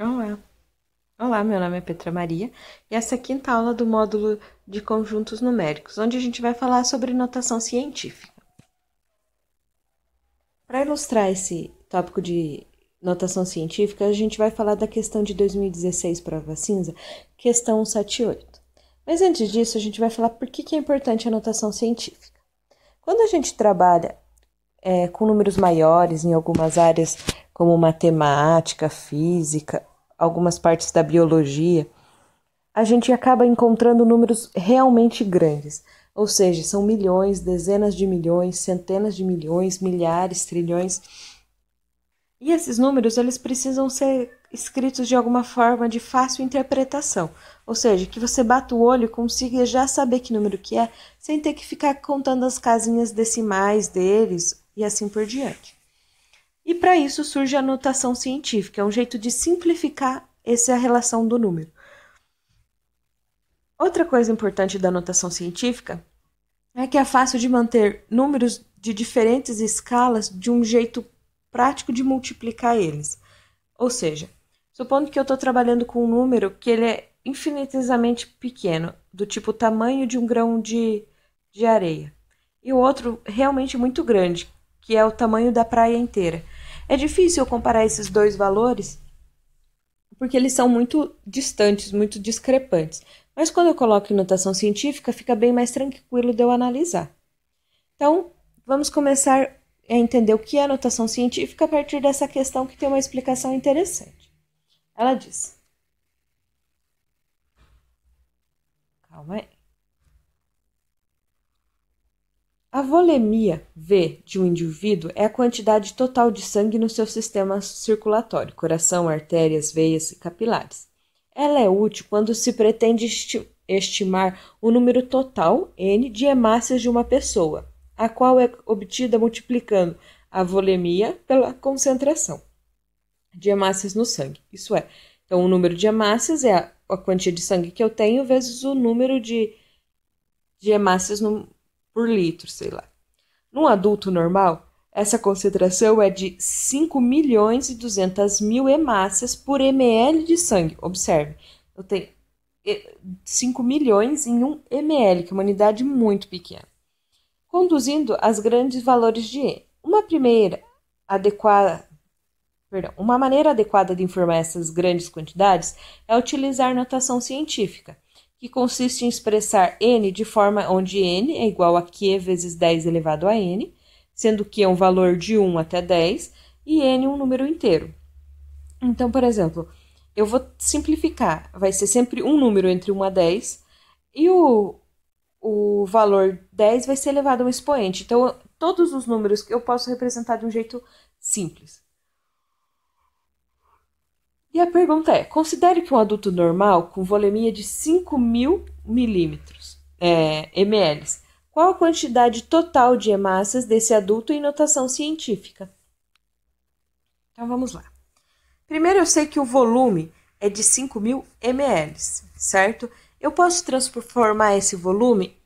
Olá. Olá, meu nome é Petra Maria e essa é a quinta aula do módulo de conjuntos numéricos, onde a gente vai falar sobre notação científica. Para ilustrar esse tópico de notação científica, a gente vai falar da questão de 2016 prova cinza, questão 178. Mas antes disso, a gente vai falar por que, é importante a notação científica. Quando a gente trabalha é, com números maiores em algumas áreas como matemática, física algumas partes da biologia, a gente acaba encontrando números realmente grandes. Ou seja, são milhões, dezenas de milhões, centenas de milhões, milhares, trilhões. E esses números, eles precisam ser escritos de alguma forma de fácil interpretação, ou seja, que você bata o olho e consiga já saber que número que é, sem ter que ficar contando as casinhas decimais deles e assim por diante. E para isso surge a notação científica, é um jeito de simplificar essa relação do número. Outra coisa importante da notação científica é que é fácil de manter números de diferentes escalas de um jeito prático de multiplicar eles. Ou seja, supondo que eu estou trabalhando com um número que ele é infinitesimamente pequeno, do tipo tamanho de um grão de, de areia, e o outro realmente muito grande, que é o tamanho da praia inteira. É difícil comparar esses dois valores porque eles são muito distantes, muito discrepantes. Mas quando eu coloco em notação científica, fica bem mais tranquilo de eu analisar. Então, vamos começar a entender o que é notação científica a partir dessa questão que tem uma explicação interessante. Ela diz. Calma aí. A volemia V de um indivíduo é a quantidade total de sangue no seu sistema circulatório, coração, artérias, veias e capilares. Ela é útil quando se pretende estimar o número total N de hemácias de uma pessoa, a qual é obtida multiplicando a volemia pela concentração de hemácias no sangue. Isso é, então o número de hemácias é a, a quantia de sangue que eu tenho vezes o número de, de hemácias no por litro, sei lá. Num adulto normal, essa concentração é de 5 milhões e 200 mil hemácias por ml de sangue. Observe, eu tenho 5 eh, milhões em 1 ml, que é uma unidade muito pequena. Conduzindo às grandes valores de E. Uma primeira adequada, perdão, uma maneira adequada de informar essas grandes quantidades é utilizar notação científica que consiste em expressar n de forma onde n é igual a q vezes 10 elevado a n, sendo que é um valor de 1 até 10 e n um número inteiro. Então, por exemplo, eu vou simplificar, vai ser sempre um número entre 1 a 10 e o, o valor 10 vai ser elevado a um expoente. Então, todos os números eu posso representar de um jeito simples. E a pergunta é: considere que um adulto normal com volemia de 5 mil milímetros, é, ml, qual a quantidade total de hemácias desse adulto em notação científica? Então vamos lá. Primeiro eu sei que o volume é de 5 mil ml, certo? Eu posso transformar esse volume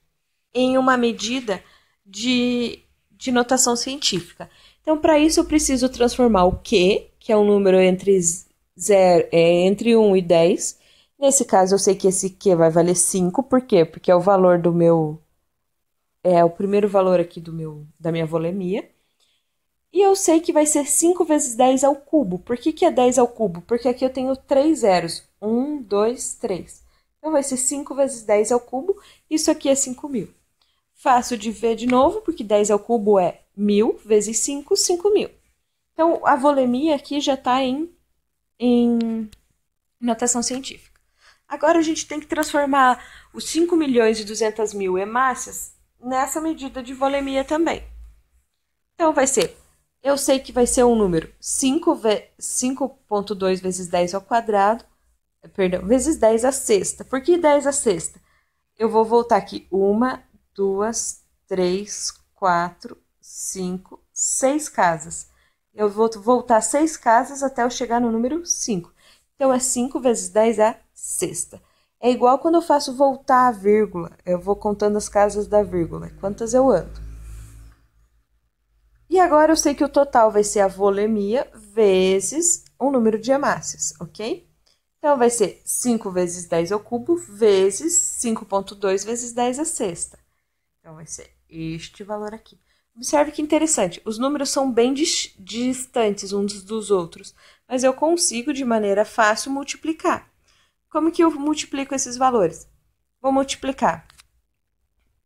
em uma medida de, de notação científica. Então, para isso, eu preciso transformar o Q, que é um número entre zero, é, entre 1 e 10. Nesse caso, eu sei que esse Q vai valer 5, por quê? Porque é o valor do meu. É o primeiro valor aqui do meu, da minha volemia. E eu sei que vai ser 5 vezes 10 ao cubo. Por que, que é 10 ao cubo? Porque aqui eu tenho 3 zeros. 1, 2, 3. Então, vai ser 5 vezes 10 ao cubo. Isso aqui é 5.000. Faço de ver de novo, porque 10 ao cubo é 1.000 vezes 5, 5.000. Então, a volemia aqui já está em em notação científica. Agora a gente tem que transformar os 5 milhões e 200 mil hemácias nessa medida de volemia também. Então vai ser, eu sei que vai ser um número 5,2 vezes 10 ao quadrado, perdão, vezes 10 à sexta. Por que 10 à sexta? Eu vou voltar aqui, 1, 2, 3, 4, 5, 6 casas. Eu vou voltar seis casas até eu chegar no número 5. Então é 5 vezes 10 a é sexta. É igual quando eu faço voltar a vírgula. Eu vou contando as casas da vírgula, quantas eu ando. E agora eu sei que o total vai ser a volemia vezes o número de hemácias, ok? Então vai ser 5 vezes 10 ao cubo vezes 5.2 vezes 10 a sexta. Então vai ser este valor aqui. Observe que interessante, os números são bem distantes uns dos outros, mas eu consigo de maneira fácil multiplicar. Como que eu multiplico esses valores? Vou multiplicar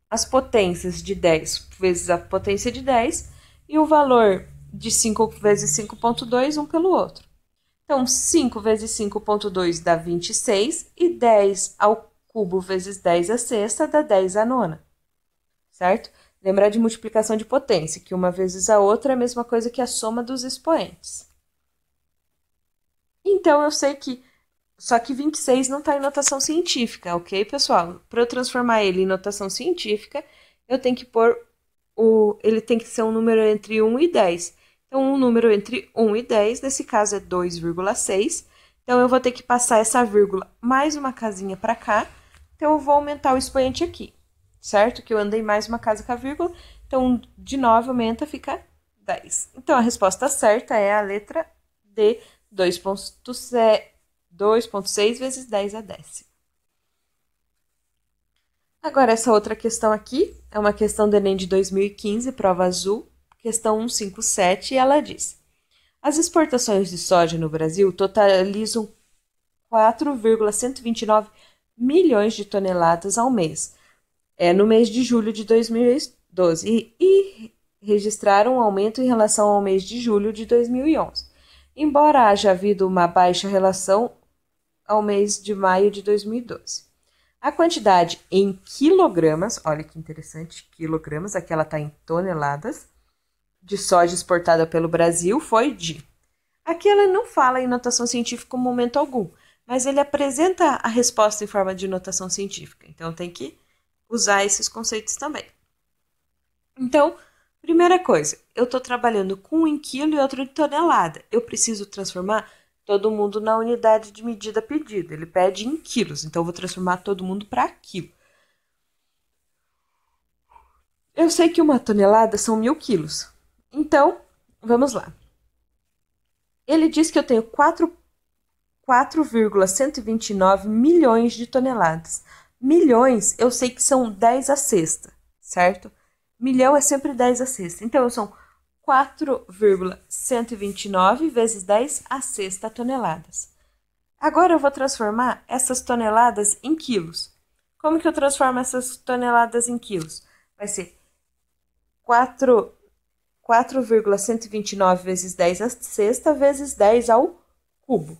as potências de 10 vezes a potência de 10 e o valor de 5 vezes 5.2 um pelo outro. Então, 5 vezes 5.2 dá 26 e 10 ao cubo vezes 10 à sexta dá 10 à nona, certo? Lembrar de multiplicação de potência, que uma vezes a outra é a mesma coisa que a soma dos expoentes. Então eu sei que. Só que 26 não está em notação científica, ok, pessoal? Para eu transformar ele em notação científica, eu tenho que pôr o. Ele tem que ser um número entre 1 e 10. Então, um número entre 1 e 10, nesse caso é 2,6. Então, eu vou ter que passar essa vírgula mais uma casinha para cá. Então, eu vou aumentar o expoente aqui certo? Que eu andei mais uma casa com a vírgula, então de 9 aumenta, fica 10. Então a resposta certa é a letra D, 2,6 vezes 10 a 10. Agora, essa outra questão aqui é uma questão do Enem de 2015, prova azul, questão 157, e ela diz: As exportações de soja no Brasil totalizam 4,129 milhões de toneladas ao mês, é, no mês de julho de 2012 e, e registraram um aumento em relação ao mês de julho de 2011, embora haja havido uma baixa relação ao mês de maio de 2012. A quantidade em quilogramas, olha que interessante, quilogramas, aqui ela está em toneladas, de soja exportada pelo Brasil foi de. Aqui ela não fala em notação científica em momento algum, mas ele apresenta a resposta em forma de notação científica. Então tem que usar esses conceitos também. Então, primeira coisa, eu estou trabalhando com um em quilo e outro em tonelada. Eu preciso transformar todo mundo na unidade de medida pedida. Ele pede em quilos, então eu vou transformar todo mundo para quilo. Eu sei que uma tonelada são mil quilos. Então, vamos lá. Ele diz que eu tenho 4,129 milhões de toneladas. Milhões, eu sei que são 10 a sexta, certo? Milhão é sempre 10 a sexta. Então, são 4,129 vezes 10 a sexta toneladas. Agora eu vou transformar essas toneladas em quilos. Como que eu transformo essas toneladas em quilos? Vai ser 4,129 vezes 10 a sexta vezes 10 ao cubo.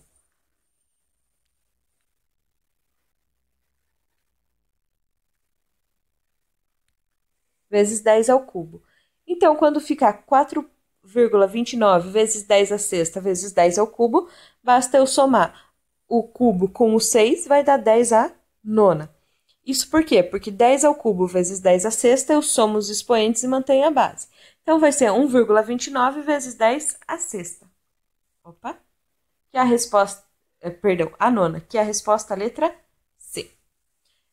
vezes 10 ao cubo. Então, quando ficar 4,29 vezes 10 à sexta vezes 10 ao cubo, basta eu somar o cubo com o 6, vai dar 10 à nona. Isso por quê? Porque 10 ao cubo vezes 10 à sexta, eu somo os expoentes e mantenho a base. Então, vai ser 1,29 vezes 10 à sexta. Opa! Que é a resposta... Eh, perdão, a nona, que é a resposta letra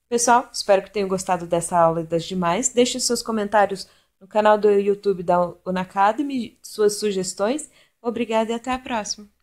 Pessoal, espero que tenham gostado dessa aula e das demais. Deixe seus comentários no canal do YouTube da Unacademy, suas sugestões. Obrigada e até a próxima!